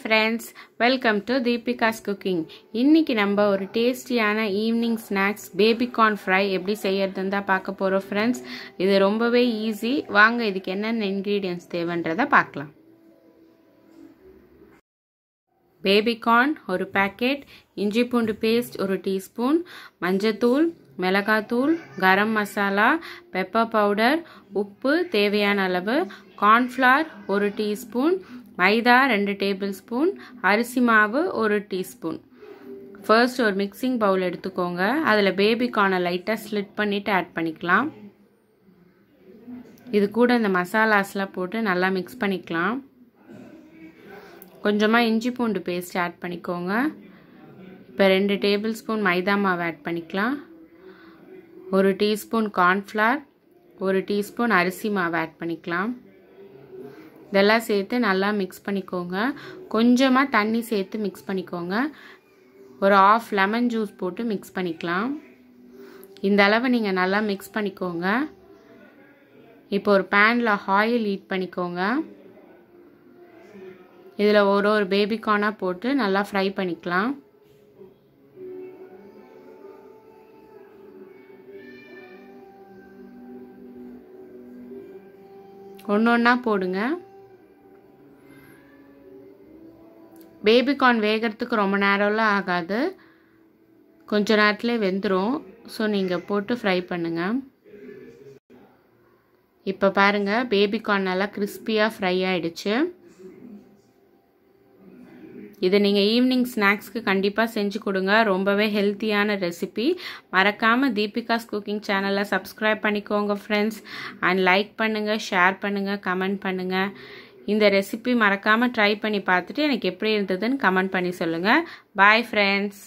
friends welcome to Deepika's cooking இன்னைக்கு நம்ம ஒரு டேஸ்டியான ஈவினிங் ஸ்நாக்ஸ் பேபிகார்ன் ஃப்ரை எப்படி செய்யறதுன்னு தான் பார்க்க போகிறோம் ஃப்ரெண்ட்ஸ் இது ரொம்பவே ஈஸி வாங்க இதுக்கு என்னென்ன இன்க்ரீடியன்ஸ் தேவைன்றதை பார்க்கலாம் பேபிகார்ன் ஒரு பேக்கெட் இஞ்சி பூண்டு பேஸ்ட் ஒரு டீஸ்பூன் மஞ்சத்தூள் மிளகாத்தூள் கரம் மசாலா பெப்பர் பவுடர் உப்பு தேவையான அளவு கார்ன்ஃப்ளார் ஒரு டீஸ்பூன் மைதா ரெண்டு டேபிள் ஸ்பூன் அரிசி மாவு ஒரு டீஸ்பூன் ஃபர்ஸ்ட் ஒரு மிக்சிங் பவுல் எடுத்துக்கோங்க அதில் பேபிக்கான லைட்டாக ஸ்லிட் பண்ணிவிட்டு ஆட் பண்ணிக்கலாம் இது கூட இந்த மசாலாஸ்லாம் போட்டு நல்லா மிக்ஸ் பண்ணிக்கலாம் கொஞ்சமாக இஞ்சி பூண்டு பேஸ்ட் ஆட் பண்ணிக்கோங்க இப்போ ரெண்டு டேபிள் ஸ்பூன் மைதா மாவு ஆட் பண்ணிக்கலாம் ஒரு டீஸ்பூன் கார்ன்ஃப்ளார் ஒரு டீஸ்பூன் அரிசி மாவு ஆட் பண்ணிக்கலாம் இதெல்லாம் சேர்த்து நல்லா மிக்ஸ் பண்ணிக்கோங்க கொஞ்சமாக தண்ணி சேர்த்து மிக்ஸ் பண்ணிக்கோங்க ஒரு ஆஃப் லெமன் ஜூஸ் போட்டு மிக்ஸ் பண்ணிக்கலாம் இந்த அளவு நீங்கள் நல்லா மிக்ஸ் பண்ணிக்கோங்க இப்போ ஒரு பேனில் ஆயில் ஹீட் பண்ணிக்கோங்க இதில் ஒரு ஒரு பேபிகார்னாக போட்டு நல்லா ஃப்ரை பண்ணிக்கலாம் ஒன்று ஒன்றா போடுங்க பேபிகார்ன் வேகிறதுக்கு ரொம்ப நேரம்லாம் ஆகாது கொஞ்ச நேரத்துலேயே வெந்துடும் ஸோ நீங்கள் போட்டு ஃப்ரை பண்ணுங்கள் இப்போ பாருங்கள் பேபிகார்ன் நல்லா கிறிஸ்பியாக ஃப்ரை ஆகிடுச்சு இதை நீங்கள் ஈவினிங் ஸ்நாக்ஸ்க்கு கண்டிப்பாக செஞ்சு கொடுங்க ரொம்பவே ஹெல்த்தியான ரெசிபி மறக்காமல் தீபிகாஸ் குக்கிங் சேனலை சப்ஸ்கிரைப் பண்ணிக்கோங்க ஃப்ரெண்ட்ஸ் அண்ட் லைக் பண்ணுங்கள் ஷேர் பண்ணுங்கள் கமெண்ட் பண்ணுங்கள் இந்த ரெசிபி மறக்காமல் ட்ரை பண்ணி பார்த்துட்டு எனக்கு எப்படி இருந்ததுன்னு கமெண்ட் பண்ணி சொல்லுங்கள் பாய் ஃப்ரெண்ட்ஸ்